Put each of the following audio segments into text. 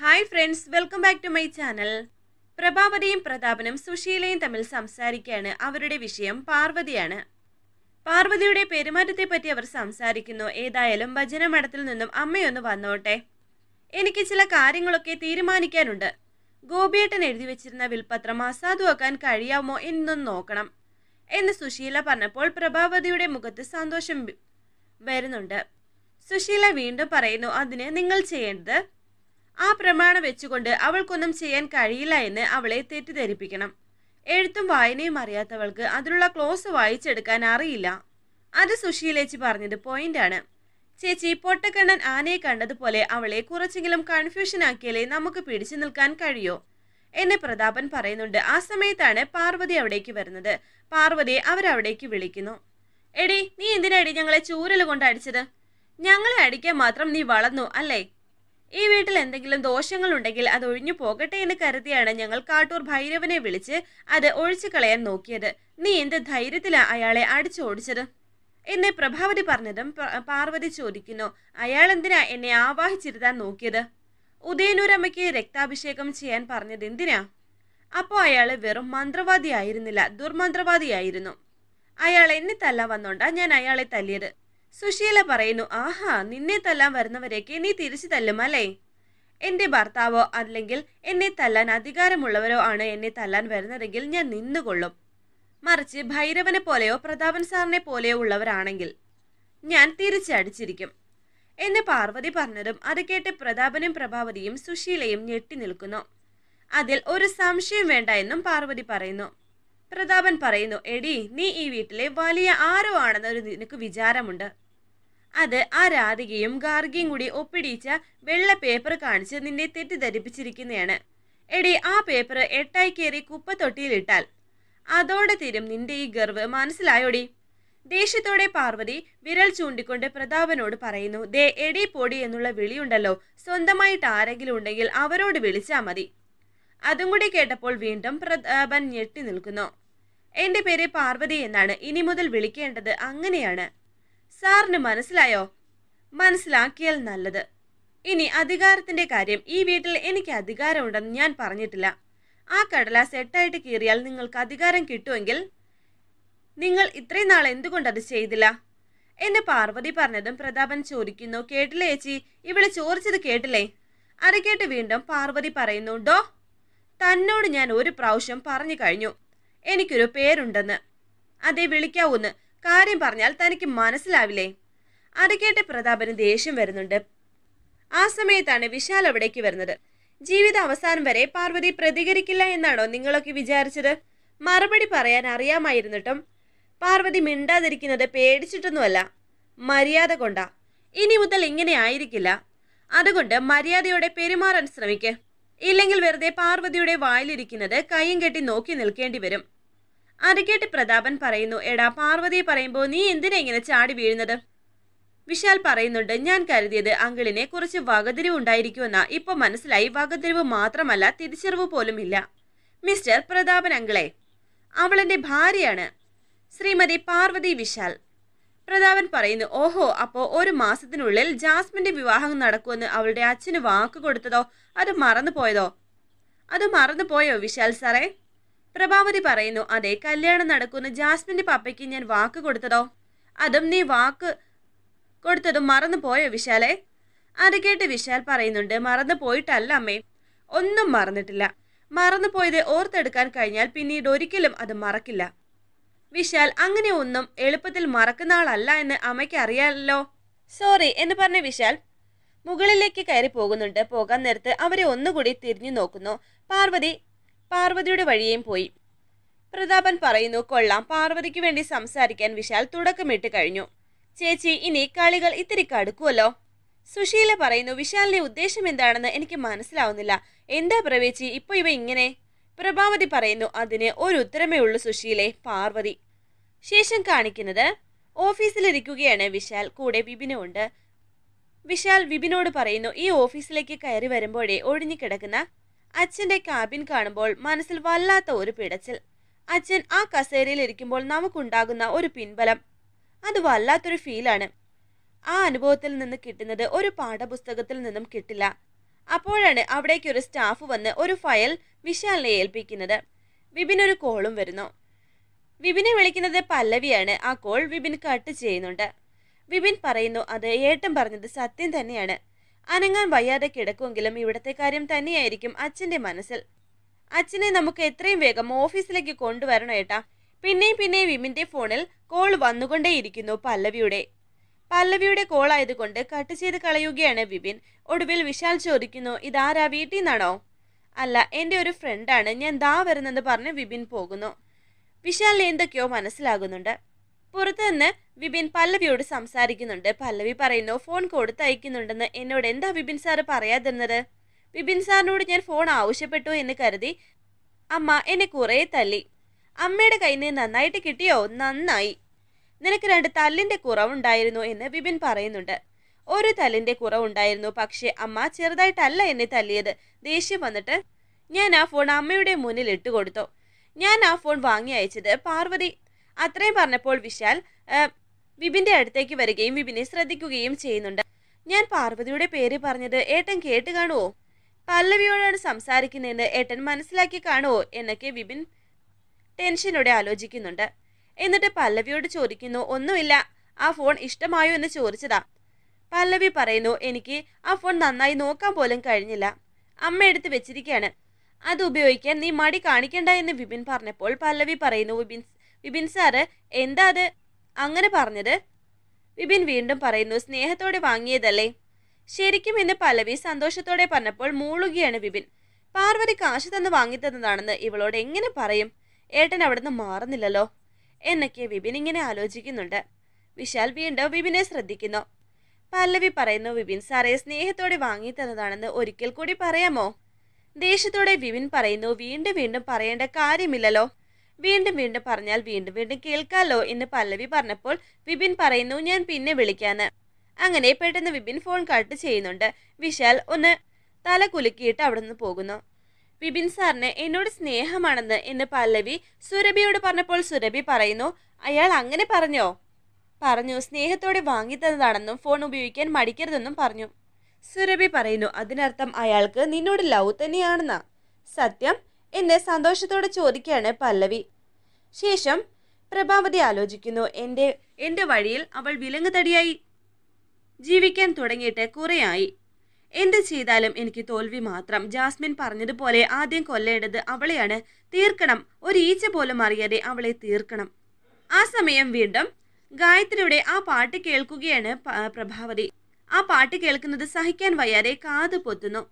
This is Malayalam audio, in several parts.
hi friends welcome back to my channel പ്രഭാവതിയും പ്രതാപനും സുശീലയും തമ്മിൽ സംസാരിക്കുകയാണ് അവരുടെ വിഷയം പാർവതിയാണ് പാർവതിയുടെ പെരുമാറ്റത്തെപ്പറ്റി അവർ സംസാരിക്കുന്നു ഏതായാലും ഭജനമഠത്തിൽ നിന്നും അമ്മയൊന്ന് വന്നോട്ടെ എനിക്ക് ചില കാര്യങ്ങളൊക്കെ തീരുമാനിക്കാനുണ്ട് ഗോപിയേട്ടൻ എഴുതി വെച്ചിരുന്ന വിൽപത്രം അസാധുവാക്കാൻ കഴിയാമോ എന്നൊന്ന് നോക്കണം എന്ന് സുശീല പറഞ്ഞപ്പോൾ പ്രഭാവതിയുടെ മുഖത്ത് സന്തോഷം വരുന്നുണ്ട് സുശീല വീണ്ടും പറയുന്നു അതിന് നിങ്ങൾ ചെയ്യേണ്ടത് ആ പ്രമാണം വെച്ചുകൊണ്ട് അവൾക്കൊന്നും ചെയ്യാൻ കഴിയില്ല എന്ന് അവളെ തെറ്റിദ്ധരിപ്പിക്കണം എഴുത്തും വായനയും അറിയാത്തവൾക്ക് അതിനുള്ള ക്ലോസ് വായിച്ചെടുക്കാൻ അറിയില്ല അത് സുശീലേച്ചി പറഞ്ഞത് പോയിന്റാണ് ചേച്ചി പൊട്ടക്കണ്ണൻ ആനയെ കണ്ടതുപോലെ അവളെ കുറച്ചെങ്കിലും കൺഫ്യൂഷൻ ആക്കിയാലേ നമുക്ക് പിടിച്ചു നിൽക്കാൻ കഴിയോ എന്നെ പ്രതാപൻ പറയുന്നുണ്ട് ആ സമയത്താണ് പാർവതി അവിടേക്ക് വരുന്നത് പാർവതിയെ അവരവിടേക്ക് വിളിക്കുന്നു എടി നീ എന്തിനടി ഞങ്ങളെ ചൂരൽ കൊണ്ട് അടിച്ചത് ഞങ്ങളെ അടിക്കാൻ മാത്രം നീ വളർന്നു അല്ലേ ഈ വീട്ടിൽ എന്തെങ്കിലും ദോഷങ്ങളുണ്ടെങ്കിൽ അത് ഒഴിഞ്ഞു പോകട്ടെ എന്ന് കരുതിയാണ് ഞങ്ങൾ കാട്ടൂർ ഭൈരവനെ വിളിച്ച് അത് ഒഴിച്ചു കളയാൻ നോക്കിയത് നീ എന്ത് ധൈര്യത്തിലാ അയാളെ അടിച്ചോടിച്ചത് എന്നെ പ്രഭാവതി പറഞ്ഞതും പാർവതി ചോദിക്കുന്നു അയാൾ എന്തിനാ എന്നെ ആവാഹിച്ചിരുത്താൻ നോക്കിയത് ഉദയനൂരമ്മയ്ക്ക് രക്താഭിഷേകം ചെയ്യാൻ പറഞ്ഞത് എന്തിനാ അപ്പോൾ അയാൾ വെറും മന്ത്രവാദിയായിരുന്നില്ല ദുർമന്ത്രവാദിയായിരുന്നു അയാൾ എന്നെ തല്ല വന്നോണ്ടാ ഞാൻ അയാളെ തല്ലിയത് സുശീല പറയുന്നു ആഹാ നിന്നെ തല്ലാൻ വരുന്നവരെയൊക്കെ നീ തിരിച്ചു തല്ലും അല്ലേ എൻ്റെ ഭർത്താവോ അല്ലെങ്കിൽ എന്നെ തല്ലാൻ അധികാരമുള്ളവരോ ആണ് എന്നെ തല്ലാൻ വരുന്നതെങ്കിൽ ഞാൻ നിന്നുകൊള്ളും മറിച്ച് ഭൈരവനെ പോലെയോ പ്രതാപൻ സാറിനെ പോലെയോ ഉള്ളവരാണെങ്കിൽ ഞാൻ തിരിച്ചടിച്ചിരിക്കും എന്ന് പാർവതി പറഞ്ഞതും അത് കേട്ട് പ്രതാപനും പ്രഭാവതിയും സുശീലയും ഞെട്ടി നിൽക്കുന്നു അതിൽ ഒരു സംശയം വേണ്ട എന്നും പാർവതി പറയുന്നു പ്രതാപൻ പറയുന്നു എടി നീ ഈ വീട്ടിലെ വലിയ ആരോ ആണെന്നൊരു നിനക്ക് വിചാരമുണ്ട് അത് ആ രാധികയും ഗാർഗിയും കൂടി ഒപ്പിടിച്ച വെള്ള പേപ്പർ കാണിച്ച് നിന്നെ തെറ്റിദ്ധരിപ്പിച്ചിരിക്കുന്നതാണ് എടി ആ പേപ്പർ എട്ടായി കയറി കുപ്പത്തൊട്ടിയിലിട്ടാൽ അതോടെ തീരും നിന്റെ ഈ ഗർവ് മനസ്സിലായോടി ദേഷ്യത്തോടെ പാർവതി വിരൽ ചൂണ്ടിക്കൊണ്ട് പ്രതാപനോട് പറയുന്നു ദേ എടി പൊടി എന്നുള്ള വിളിയുണ്ടല്ലോ സ്വന്തമായിട്ട് ആരെങ്കിലും ഉണ്ടെങ്കിൽ അവരോട് വിളിച്ചാൽ മതി അതും കൂടി കേട്ടപ്പോൾ വീണ്ടും പ്രതാപൻ ഞെട്ടി നിൽക്കുന്നു എൻ്റെ പേര് പാർവതി എന്നാണ് ഇനി മുതൽ വിളിക്കേണ്ടത് അങ്ങനെയാണ് സാറിന് മനസ്സിലായോ മനസ്സിലാക്കിയാൽ നല്ലത് ഇനി അധികാരത്തിന്റെ കാര്യം ഈ വീട്ടിൽ എനിക്ക് അധികാരമുണ്ടെന്ന് ഞാൻ പറഞ്ഞിട്ടില്ല ആ കടലാസ് എട്ടായിട്ട് കീറിയാൽ നിങ്ങൾക്ക് അധികാരം കിട്ടുമെങ്കിൽ നിങ്ങൾ ഇത്രയും നാൾ എന്തുകൊണ്ടത് ചെയ്തില്ല എന്നെ പാർവതി പറഞ്ഞതും പ്രതാപൻ ചോദിക്കുന്നു കേട്ടില്ലേ ചേച്ചി ഇവിടെ ചോദിച്ചത് കേട്ടില്ലേ അത് കേട്ട് വീണ്ടും പാർവതി പറയുന്നുണ്ടോ തന്നോട് ഞാൻ ഒരു പ്രാവശ്യം പറഞ്ഞു കഴിഞ്ഞു എനിക്കൊരു പേരുണ്ടെന്ന് അതെ വിളിക്കാവൂന്ന് കാര്യം പറഞ്ഞാൽ തനിക്ക് മനസ്സിലാവില്ലേ അടക്കേട്ട് പ്രതാപന് ദേഷ്യം വരുന്നുണ്ട് ആ സമയത്താണ് വിശാൽ അവിടേക്ക് വരുന്നത് ജീവിത അവസാനം വരെ പാർവതി പ്രതികരിക്കില്ല എന്നാണോ നിങ്ങളൊക്കെ വിചാരിച്ചത് മറുപടി പറയാൻ അറിയാമായിരുന്നിട്ടും പാർവതി മിണ്ടാതിരിക്കുന്നത് പേടിച്ചിട്ടൊന്നുമല്ല മര്യാദ കൊണ്ടാ ഇനി മുതൽ ഇങ്ങനെ ആയിരിക്കില്ല അതുകൊണ്ട് മര്യാദയോടെ പെരുമാറാൻ ശ്രമിക്ക് ഇല്ലെങ്കിൽ വെറുതെ പാർവതിയുടെ വായിലിരിക്കുന്നത് കയ്യും കെട്ടി നോക്കി നിൽക്കേണ്ടി വരും അരക്കേട്ട് പ്രതാപൻ പറയുന്നു എടാ പാർവതിയെ പറയുമ്പോൾ നീ എന്തിനാ ഇങ്ങനെ ചാടി വീഴുന്നത് വിശാൽ പറയുന്നുണ്ട് ഞാൻ കരുതിയത് അങ്കിളിനെ കുറച്ച് വകതിരിവ് ഉണ്ടായിരിക്കുമെന്ന ഇപ്പൊ മനസ്സിലായി വകതിരിവ് മാത്രമല്ല തിരിച്ചറിവ് പോലും ഇല്ല മിസ്റ്റർ പ്രതാപൻ അങ്കിളെ അവളെന്റെ ഭാര്യയാണ് ശ്രീമതി പാർവതി വിശാൽ പ്രതാപൻ പറയുന്നു ഓഹോ അപ്പോ ഒരു മാസത്തിനുള്ളിൽ ജാസ്മിന്റെ വിവാഹം നടക്കുമെന്ന് അവളുടെ അച്ഛന് വാക്ക് കൊടുത്തതോ അത് മറന്നുപോയതോ അത് മറന്നുപോയോ വിശാൽ സാറേ പ്രഭാവതി പറയുന്നു അതെ കല്യാണം നടക്കുന്ന ജാസ്മിന്റെ പപ്പയ്ക്ക് ഞാൻ വാക്ക് കൊടുത്തതോ അതും നീ വാക്ക് കൊടുത്തതും മറന്നു പോയോ വിശാലെ അത് കേട്ട് വിശാൽ പറയുന്നുണ്ട് മറന്നു പോയിട്ടല്ല അമ്മേ ഒന്നും മറന്നിട്ടില്ല മറന്നു പോയത് ഓർത്തെടുക്കാൻ കഴിഞ്ഞാൽ പിന്നീട് ഒരിക്കലും അത് മറക്കില്ല വിശാൽ അങ്ങനെ ഒന്നും എളുപ്പത്തിൽ മറക്കുന്ന ആളല്ല എന്ന് അമ്മയ്ക്ക് അറിയാമല്ലോ സോറി എന്ന് പറഞ്ഞ വിശാൽ മുകളിലേക്ക് കയറി പോകുന്നുണ്ട് പോകാൻ നേരത്ത് അവരെ ഒന്നുകൂടി തിരിഞ്ഞു നോക്കുന്നു പാർവതി പാർവതിയുടെ വഴിയേയും പോയി പ്രതാപൻ പറയുന്നു കൊള്ളാം പാർവതിക്ക് വേണ്ടി സംസാരിക്കാൻ വിശാൽ തുടക്കമിട്ട് കഴിഞ്ഞു ചേച്ചി ഇനി കളികൾ ഇത്തിരി കടുക്കുമല്ലോ സുശീല പറയുന്നു വിശാലിന്റെ ഉദ്ദേശം എന്താണെന്ന് എനിക്ക് മനസ്സിലാവുന്നില്ല എന്താ പ്രവേശി ഇപ്പൊ ഇവ ഇങ്ങനെ പ്രഭാവതി പറയുന്നു അതിന് ഒരു ഉത്തരമേ ഉള്ളൂ സുശീലെ പാർവതി ശേഷം കാണിക്കുന്നത് ഓഫീസിലിരിക്കുകയാണ് വിശാൽ കൂടെ വിപിനുണ്ട് വിശാൽ വിപിനോട് പറയുന്നു ഈ ഓഫീസിലേക്ക് കയറി വരുമ്പോഴേ ഒഴിഞ്ഞു കിടക്കുന്ന അച്ഛന്റെ ക്യാബിൻ കാണുമ്പോൾ മനസ്സിൽ വല്ലാത്ത ഒരു പിടച്ചിൽ അച്ഛൻ ആ കസേരയിൽ ഇരിക്കുമ്പോൾ നമുക്കുണ്ടാകുന്ന ഒരു പിൻബലം അത് വല്ലാത്തൊരു ഫീലാണ് ആ അനുഭവത്തിൽ നിന്ന് കിട്ടുന്നത് ഒരു പാഠപുസ്തകത്തിൽ നിന്നും കിട്ടില്ല അപ്പോഴാണ് അവിടേക്ക് ഒരു സ്റ്റാഫ് വന്ന് ഒരു ഫയൽ വിശാലിനെ ഏൽപ്പിക്കുന്നത് വിപിൻ ഒരു കോളും വരുന്നു വിപിനെ വിളിക്കുന്നത് പല്ലവിയാണ് ആ കോൾ വിപിൻ കട്ട് ചെയ്യുന്നുണ്ട് വിപിൻ പറയുന്നു അത് ഏട്ടൻ പറഞ്ഞത് സത്യം തന്നെയാണ് അനങ്ങാൻ വയ്യാതെ കിടക്കുമെങ്കിലും ഇവിടുത്തെ കാര്യം തന്നെയായിരിക്കും അച്ഛൻ്റെ മനസ്സിൽ അച്ഛനെ നമുക്ക് എത്രയും വേഗം ഓഫീസിലേക്ക് കൊണ്ടുവരണം ഏട്ടാ പിന്നെയും പിന്നെയും വിമിൻ്റെ ഫോണിൽ കോൾ വന്നുകൊണ്ടേയിരിക്കുന്നു പല്ലവിയുടെ പല്ലവിയുടെ കോൾ ആയതുകൊണ്ട് കട്ട് ചെയ്ത് കളയുകയാണ് വിപിൻ ഒടുവിൽ വിശാൽ ചോദിക്കുന്നു ഇതാരാ വീട്ടിൽ നിന്നാണോ അല്ല എൻ്റെ ഒരു ഫ്രണ്ടാണ് ഞാൻ ദാ വരുന്നെന്ന് പറഞ്ഞ് വിപിൻ പോകുന്നു വിശാലിന് എന്തൊക്കെയോ മനസ്സിലാകുന്നുണ്ട് പുറത്തുനിന്ന് വിപിൻ പല്ലവിയോട് സംസാരിക്കുന്നുണ്ട് പല്ലവി പറയുന്നു ഫോൺ കൊടുത്ത് അയക്കുന്നുണ്ടെന്ന് എന്നോട് എന്താ വിപിൻ സാറ് പറയാതിരുന്നത് വിപിൻ സാറിനോട് ഞാൻ ഫോൺ ആവശ്യപ്പെട്ടു എന്ന് കരുതി അമ്മ എന്നെ കുറേ തല്ലി അമ്മയുടെ കയ്യിൽ നിന്ന് നന്നായിട്ട് കിട്ടിയോ നന്നായി നിനക്ക് രണ്ട് തല്ലിൻ്റെ കുറവുണ്ടായിരുന്നു എന്ന് വിപിൻ പറയുന്നുണ്ട് ഒരു തല്ലിൻ്റെ കുറവുണ്ടായിരുന്നു പക്ഷേ അമ്മ ചെറുതായിട്ടല്ല എന്നെ തല്ലിയത് ദേഷ്യം വന്നിട്ട് ഞാൻ ആ ഫോൺ അമ്മയുടെ മുന്നിൽ ഇട്ട് കൊടുത്തു ഞാൻ ആ ഫോൺ വാങ്ങി അയച്ചത് പാർവതി അത്രയും പറഞ്ഞപ്പോൾ വിശാൽ വിപിൻ്റെ അടുത്തേക്ക് വരികയും വിപിനെ ശ്രദ്ധിക്കുകയും ചെയ്യുന്നുണ്ട് ഞാൻ പാർവതിയുടെ പേര് പറഞ്ഞത് ഏട്ടൻ കേട്ട് കാണുവോ പല്ലവിയോടാണ് സംസാരിക്കുന്നതെന്ന് ഏട്ടൻ മനസ്സിലാക്കി കാണുവോ എന്നൊക്കെ വിപിൻ ടെൻഷനോടെ ആലോചിക്കുന്നുണ്ട് എന്നിട്ട് പല്ലവിയോട് ചോദിക്കുന്നു ഒന്നുമില്ല ആ ഫോൺ ഇഷ്ടമായോ എന്ന് ചോദിച്ചതാ പല്ലവി പറയുന്നു എനിക്ക് ആ ഫോൺ നന്നായി നോക്കാൻ പോലും കഴിഞ്ഞില്ല അമ്മ എടുത്ത് വെച്ചിരിക്കുകയാണ് അത് ഉപയോഗിക്കാൻ നീ മടി കാണിക്കണ്ട എന്ന് വിപിൻ പറഞ്ഞപ്പോൾ പല്ലവി പറയുന്നു വിപിൻ വിപിൻ സാറ് എന്താ അത് അങ്ങനെ പറഞ്ഞത് വിപിൻ വീണ്ടും പറയുന്നു സ്നേഹത്തോടെ വാങ്ങിയതല്ലേ ശരിക്കും ഇന്ന് പലവി സന്തോഷത്തോടെ പറഞ്ഞപ്പോൾ മൂളുകയാണ് വിപിൻ പാർവതി കാശ് തന്ന് വാങ്ങിത്തന്നതാണെന്ന് ഇവളോട് എങ്ങനെ പറയും ഏട്ടൻ അവിടുന്ന് മാറുന്നില്ലല്ലോ എന്നൊക്കെ വിപിൻ ഇങ്ങനെ ആലോചിക്കുന്നുണ്ട് വിശാൽ വീണ്ടും വിപിനെ ശ്രദ്ധിക്കുന്നു പല്ലവി പറയുന്നു വിപിൻ സാറെ സ്നേഹത്തോടെ വാങ്ങിത്തന്നതാണെന്ന് ഒരിക്കൽ കൂടി പറയാമോ ദേഷ്യത്തോടെ വിപിൻ പറയുന്നു വീണ്ടും വീണ്ടും പറയേണ്ട കാര്യമില്ലല്ലോ വീണ്ടും വീണ്ടും പറഞ്ഞാൽ വീണ്ടും വീണ്ടും കേൾക്കാലോ എന്ന് പല്ലവി പറഞ്ഞപ്പോൾ വിപിൻ പറയുന്നു ഞാൻ പിന്നെ വിളിക്കാന്ന് അങ്ങനെ പെട്ടെന്ന് വിപിൻ ഫോൺ കട്ട് ചെയ്യുന്നുണ്ട് വിശാൽ ഒന്ന് തല കുലുക്കിയിട്ട് അവിടെ നിന്ന് പോകുന്നു വിപിൻ സാറിന് എന്നോട് സ്നേഹമാണെന്ന് എന്ന് പല്ലവി സുരഭിയോട് പറഞ്ഞപ്പോൾ സുരഭി പറയുന്നു അയാൾ അങ്ങനെ പറഞ്ഞോ പറഞ്ഞു സ്നേഹത്തോടെ വാങ്ങിത്തന്നതാണെന്നും ഫോൺ ഉപയോഗിക്കാൻ മടിക്കരുതെന്നും പറഞ്ഞു സുരഭി പറയുന്നു അതിനർത്ഥം അയാൾക്ക് നിന്നോട് ലവ് തന്നെയാണെന്നാ സത്യം എന്ന് സന്തോഷത്തോടെ ചോദിക്കുകയാണ് പല്ലവി ശേഷം പ്രഭാവതി ആലോചിക്കുന്നു എൻ്റെ എൻ്റെ വഴിയിൽ അവൾ വിലങ്ങുതടിയായി ജീവിക്കാൻ തുടങ്ങിയിട്ട് കുറേയായി എന്ത് ചെയ്താലും എനിക്ക് തോൽവി മാത്രം ജാസ്മിൻ പറഞ്ഞതുപോലെ ആദ്യം കൊല്ലേണ്ടത് അവളെയാണ് തീർക്കണം ഒരു ഈച്ച പോലും അറിയാതെ അവളെ തീർക്കണം ആ സമയം വീണ്ടും ഗായത്രിയുടെ ആ പാട്ട് കേൾക്കുകയാണ് പ്രഭാവതി ആ പാട്ട് കേൾക്കുന്നത് സഹിക്കാൻ വയ്യാതെ കാത് പൊത്തുന്നു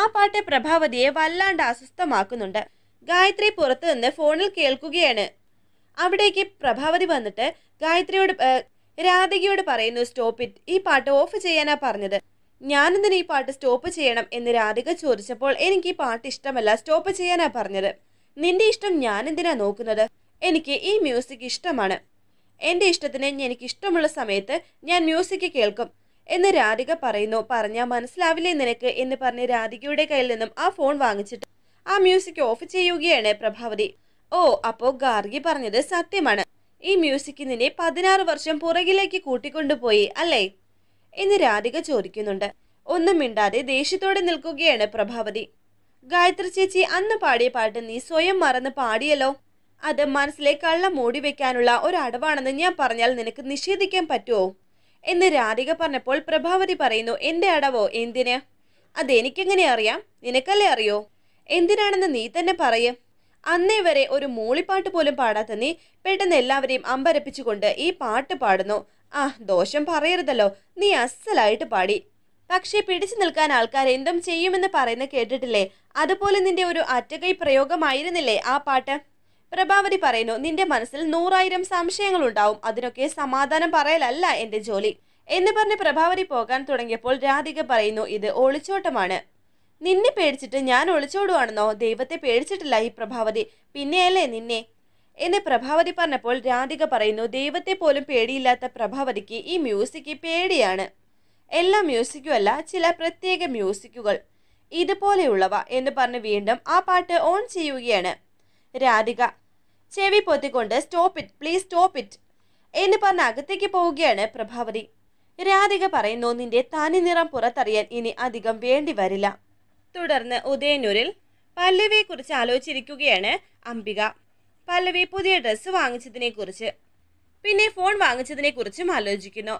ആ പാട്ട് പ്രഭാവതിയെ വല്ലാണ്ട് അസ്വസ്ഥമാക്കുന്നുണ്ട് ഗായത്രി പുറത്തു നിന്ന് ഫോണിൽ കേൾക്കുകയാണ് അവിടേക്ക് പ്രഭാവതി വന്നിട്ട് ഗായത്രിയോട് രാധികയോട് പറയുന്നു സ്റ്റോപ്പ് ഇറ്റ് ഈ പാട്ട് ഓഫ് ചെയ്യാനാ പറഞ്ഞത് ഞാനെന്തിന് ഈ പാട്ട് സ്റ്റോപ്പ് ചെയ്യണം എന്ന് രാധിക ചോദിച്ചപ്പോൾ എനിക്ക് ഈ പാട്ട് ഇഷ്ടമല്ല സ്റ്റോപ്പ് ചെയ്യാനാ പറഞ്ഞത് നിന്റെ ഇഷ്ടം ഞാൻ എന്തിനാ നോക്കുന്നത് എനിക്ക് ഈ മ്യൂസിക് ഇഷ്ടമാണ് എൻ്റെ ഇഷ്ടത്തിന് എനിക്ക് ഇഷ്ടമുള്ള സമയത്ത് ഞാൻ മ്യൂസിക് കേൾക്കും എന്ന് രാധിക പറയുന്നു പറഞ്ഞാൽ മനസ്സിലാവില്ലേ നിനക്ക് എന്ന് പറഞ്ഞ് രാധികയുടെ കയ്യിൽ നിന്നും ആ ഫോൺ വാങ്ങിച്ചിട്ട് ആ മ്യൂസിക് ഓഫ് ചെയ്യുകയാണ് പ്രഭാവതി ഓ അപ്പോ ഗാർഗി പറഞ്ഞത് സത്യമാണ് ഈ മ്യൂസിക് നിന്നെ പതിനാറ് വർഷം പുറകിലേക്ക് കൂട്ടിക്കൊണ്ടുപോയി അല്ലേ എന്ന് രാധിക ചോദിക്കുന്നുണ്ട് ഒന്നും മിണ്ടാതെ ദേഷ്യത്തോടെ നിൽക്കുകയാണ് പ്രഭാവതി ഗായത്രി ചേച്ചി അന്ന് പാടിയ പാട്ട് നീ സ്വയം മറന്ന് പാടിയല്ലോ അത് മനസ്സിലെ കള്ളം മൂടി വെക്കാനുള്ള ഒരു അടവാണെന്ന് ഞാൻ പറഞ്ഞാൽ നിനക്ക് നിഷേധിക്കാൻ പറ്റുമോ എന്ന് രാധിക പറഞ്ഞപ്പോൾ പ്രഭാവതി പറയുന്നു എൻ്റെ അടവോ എന്തിന് അതെനിക്കെങ്ങനെ അറിയാം നിനക്കല്ലേ അറിയോ എന്തിനാണെന്ന് നീ തന്നെ പറയും അന്നേ വരെ ഒരു മൂളിപ്പാട്ട് പോലും പാടാത്ത നീ പെട്ടെന്ന് എല്ലാവരെയും അമ്പരപ്പിച്ചുകൊണ്ട് ഈ പാട്ട് പാടുന്നു ആ ദോഷം പറയരുതല്ലോ നീ അസലായിട്ട് പാടി പക്ഷേ പിടിച്ചു നിൽക്കാൻ ആൾക്കാർ എന്തും ചെയ്യുമെന്ന് പറയുന്ന കേട്ടിട്ടില്ലേ അതുപോലെ നിന്റെ ഒരു അറ്റകൈ പ്രയോഗമായിരുന്നില്ലേ ആ പാട്ട് പ്രഭാവതി പറയുന്നു നിന്റെ മനസ്സിൽ നൂറായിരം സംശയങ്ങൾ ഉണ്ടാവും അതിനൊക്കെ സമാധാനം പറയലല്ല എൻ്റെ ജോലി എന്ന് പറഞ്ഞ് പ്രഭാവതി പോകാൻ തുടങ്ങിയപ്പോൾ രാധിക പറയുന്നു ഇത് ഒളിച്ചോട്ടമാണ് നിന്നെ പേടിച്ചിട്ട് ഞാൻ ഒളിച്ചോടുവാണെന്നോ ദൈവത്തെ പേടിച്ചിട്ടില്ല ഈ പ്രഭാവതി പിന്നെയല്ലേ നിന്നെ എന്ന് പ്രഭാവതി പറഞ്ഞപ്പോൾ രാധിക പറയുന്നു ദൈവത്തെ പോലും പേടിയില്ലാത്ത പ്രഭാവതിക്ക് ഈ മ്യൂസിക് പേടിയാണ് എല്ലാ മ്യൂസിക്കും അല്ല ചില പ്രത്യേക മ്യൂസിക്കുകൾ ഇതുപോലെയുള്ളവ എന്ന് പറഞ്ഞ് വീണ്ടും ആ പാട്ട് ഓൺ ചെയ്യുകയാണ് രാധിക ചെവി പൊത്തിക്കൊണ്ട് stop it please stop it എന്ന് പറഞ്ഞ് അകത്തേക്ക് പോവുകയാണ് പ്രഭാവതി രാധിക പറയുന്നു നിന്റെ തനി നിറം പുറത്തറിയാൻ ഇനി അധികം വേണ്ടി വരില്ല തുടർന്ന് ഉദയനൂരിൽ പല്ലവിയെ കുറിച്ച് ആലോചിച്ചിരിക്കുകയാണ് അംബിക പല്ലവി പുതിയ ഡ്രസ്സ് വാങ്ങിച്ചതിനെ കുറിച്ച് പിന്നെ ഫോൺ വാങ്ങിച്ചതിനെ കുറിച്ചും ആലോചിക്കുന്നു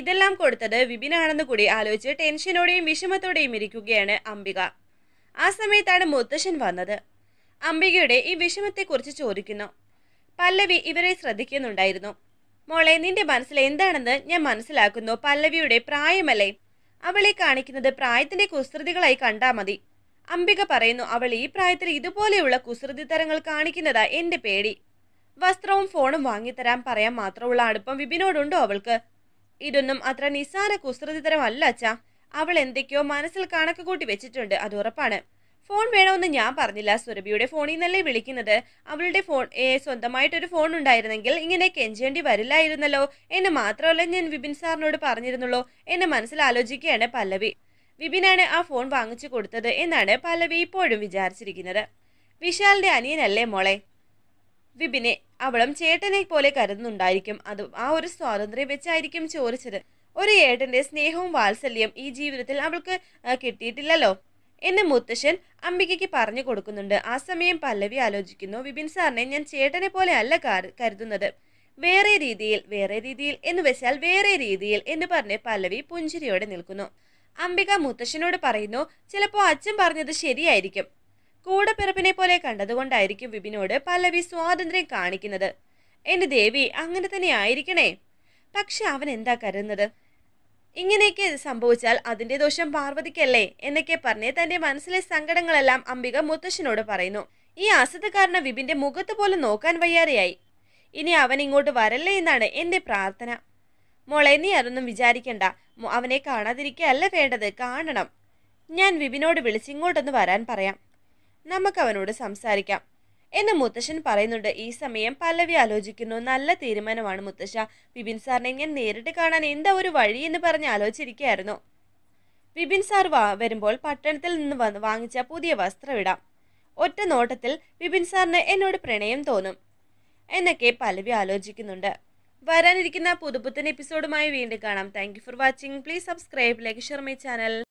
ഇതെല്ലാം കൊടുത്തത് വിപിനാണെന്ന് കൂടി ആലോചിച്ച് ടെൻഷനോടെയും വിഷമത്തോടെയും ഇരിക്കുകയാണ് അംബിക ആ സമയത്താണ് മുത്തശ്ശൻ വന്നത് അംബികയുടെ ഈ വിഷമത്തെക്കുറിച്ച് ചോദിക്കുന്നു പല്ലവി ഇവരെ ശ്രദ്ധിക്കുന്നുണ്ടായിരുന്നു മോളെ നിന്റെ മനസ്സിൽ എന്താണെന്ന് ഞാൻ മനസ്സിലാക്കുന്നു പല്ലവിയുടെ പ്രായമല്ലേ അവളെ കാണിക്കുന്നത് പ്രായത്തിന്റെ കുസൃതികളായി കണ്ടാ മതി അംബിക പറയുന്നു അവൾ ഈ പ്രായത്തിൽ ഇതുപോലെയുള്ള കുസൃതി തരങ്ങൾ കാണിക്കുന്നതാ എന്റെ പേടി വസ്ത്രവും ഫോണും വാങ്ങിത്തരാൻ പറയാൻ മാത്രമുള്ള അടുപ്പം വിപിനോടുണ്ടോ അവൾക്ക് ഇതൊന്നും അത്ര നിസ്സാര അല്ല അച്ഛാ അവൾ എന്തൊക്കെയോ മനസ്സിൽ കണക്ക് കൂട്ടി വെച്ചിട്ടുണ്ട് അത് ഉറപ്പാണ് ഫോൺ വേണമെന്ന് ഞാൻ പറഞ്ഞില്ല സുരഭിയുടെ ഫോണിൽ നിന്നല്ലേ വിളിക്കുന്നത് അവളുടെ ഫോൺ സ്വന്തമായിട്ടൊരു ഫോൺ ഉണ്ടായിരുന്നെങ്കിൽ ഇങ്ങനെ കെഞ്ചേണ്ടി വരില്ലായിരുന്നല്ലോ എന്ന് മാത്രമല്ല ഞാൻ വിപിൻ സാറിനോട് പറഞ്ഞിരുന്നുള്ളൂ എന്നെ മനസ്സിൽ ആലോചിക്കുകയാണ് പല്ലവി വിപിനാണ് ആ ഫോൺ വാങ്ങിച്ചു കൊടുത്തത് എന്നാണ് പല്ലവി ഇപ്പോഴും വിചാരിച്ചിരിക്കുന്നത് വിശാലിന്റെ അനിയനല്ലേ മോളെ വിപിനെ അവളും ചേട്ടനെ പോലെ കരുതുന്നുണ്ടായിരിക്കും അത് ആ ഒരു സ്വാതന്ത്ര്യം വെച്ചായിരിക്കും ചോദിച്ചത് ഒരു ഏട്ടന്റെ സ്നേഹവും വാത്സല്യം ഈ ജീവിതത്തിൽ അവൾക്ക് കിട്ടിയിട്ടില്ലല്ലോ എന്ന് മുത്തശ്ശൻ അംബികയ്ക്ക് പറഞ്ഞു കൊടുക്കുന്നുണ്ട് ആ സമയം പല്ലവി ആലോചിക്കുന്നു വിപിൻ സാറിനെ ഞാൻ ചേട്ടനെ പോലെ അല്ല കരുതുന്നത് വേറെ രീതിയിൽ വേറെ രീതിയിൽ എന്ന് വെച്ചാൽ വേറെ രീതിയിൽ എന്ന് പറഞ്ഞ് പല്ലവി പുഞ്ചിരിയോടെ നിൽക്കുന്നു അംബിക മുത്തശ്ശനോട് പറയുന്നു ചിലപ്പോൾ അച്ഛൻ പറഞ്ഞത് ശരിയായിരിക്കും കൂടപ്പിറപ്പിനെ പോലെ കണ്ടതുകൊണ്ടായിരിക്കും വിപിനോട് പല്ലവി സ്വാതന്ത്ര്യം കാണിക്കുന്നത് എൻ്റെ ദേവി അങ്ങനെ തന്നെ ആയിരിക്കണേ പക്ഷെ അവൻ എന്താ കരുതുന്നത് ഇങ്ങനെയൊക്കെ ഇത് സംഭവിച്ചാൽ അതിന്റെ ദോഷം പാർവതിക്കല്ലേ എന്നൊക്കെ പറഞ്ഞ് തന്റെ മനസ്സിലെ സങ്കടങ്ങളെല്ലാം അംബിക മുത്തശ്ശനോട് പറയുന്നു ഈ അസുഖക്കാരന് വിപിന്റെ മുഖത്ത് പോലും നോക്കാൻ വയ്യാറിയായി ഇനി അവൻ ഇങ്ങോട്ട് വരല്ലേ എന്നാണ് എൻ്റെ പ്രാർത്ഥന മോളെ നീ അതൊന്നും വിചാരിക്കണ്ട അവനെ കാണാതിരിക്കുകയല്ല വേണ്ടത് കാണണം ഞാൻ വിപിനോട് വിളിച്ച് ഇങ്ങോട്ടൊന്ന് വരാൻ പറയാം നമുക്ക് അവനോട് സംസാരിക്കാം എന്ന് മുത്തശ്ശൻ പറയുന്നുണ്ട് ഈ സമയം പല്ലവി ആലോചിക്കുന്നു നല്ല തീരുമാനമാണ് മുത്തശ്ശ വിപിൻ സാറിനെ ഞാൻ നേരിട്ട് കാണാൻ എന്താ ഒരു വഴി എന്ന് പറഞ്ഞ് ആലോചിച്ചിരിക്കുകയായിരുന്നു വിപിൻ സാർ വാ വരുമ്പോൾ പട്ടണത്തിൽ നിന്ന് വന്ന് വാങ്ങിച്ച പുതിയ ഇടാം ഒറ്റ നോട്ടത്തിൽ വിപിൻ സാറിന് എന്നോട് പ്രണയം തോന്നും എന്നൊക്കെ പലവി ആലോചിക്കുന്നുണ്ട് വരാനിരിക്കുന്ന പുതുപുത്തൻ എപ്പിസോഡുമായി വീണ്ടും കാണാം thank for watching please subscribe like share my channel